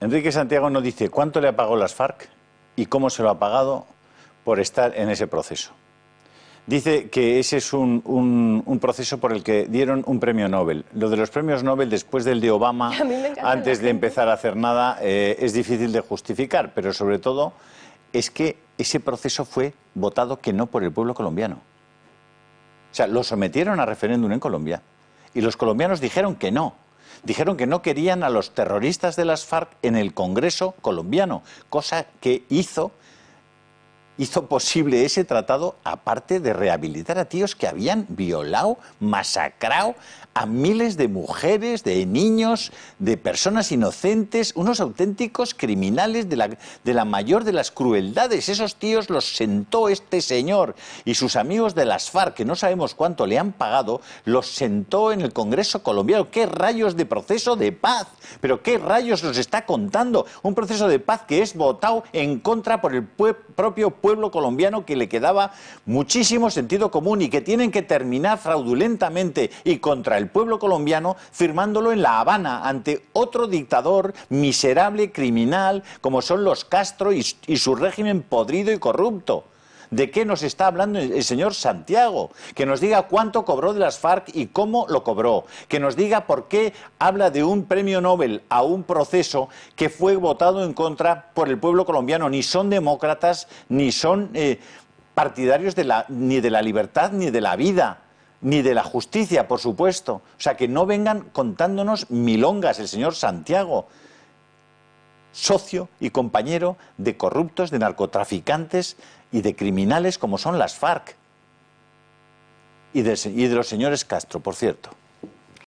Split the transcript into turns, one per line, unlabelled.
Enrique Santiago no dice cuánto le ha pagado las FARC y cómo se lo ha pagado por estar en ese proceso. Dice que ese es un, proceso por el que dieron un premio Nobel. Lo de los premios Nobel después del de Obama, antes de empezar a hacer nada, eh, es difícil de justificar, pero sobre todo es que ese proceso fue votado que no por el pueblo colombiano. O sea, lo sometieron a referéndum en Colombia y los colombianos dijeron que no dijeron que no querían a los terroristas de las FARC en el Congreso colombiano, cosa que hizo hizo posible ese tratado, aparte de rehabilitar a tíos que habían violado, masacrado a miles de mujeres, de niños, de personas inocentes, unos auténticos criminales de la, de la mayor de las crueldades. Esos tíos los sentó este señor y sus amigos de las FARC, que no sabemos cuánto le han pagado, los sentó en el Congreso colombiano. ¿Qué rayos de proceso de paz? ¿Pero qué rayos nos está contando? Un proceso de paz que es votado en contra por el propio pueblo pueblo colombiano que le quedaba muchísimo sentido común y que tienen que terminar fraudulentamente y contra el pueblo colombiano firmándolo en La Habana ante otro dictador miserable, criminal, como son los Castro y, y su régimen podrido y corrupto de qué nos está hablando el señor Santiago, que nos diga cuánto cobró de las FARC y cómo lo cobró, que nos diga por qué habla de un premio Nobel a un proceso que fue votado en contra por el pueblo colombiano. Ni son demócratas, ni son eh, partidarios de la, ni de la libertad, ni de la vida ni de la justicia, por supuesto. O sea, que no vengan contándonos milongas el señor Santiago socio y compañero de corruptos, de narcotraficantes y de criminales como son las FARC y de, los señores Castro, por cierto.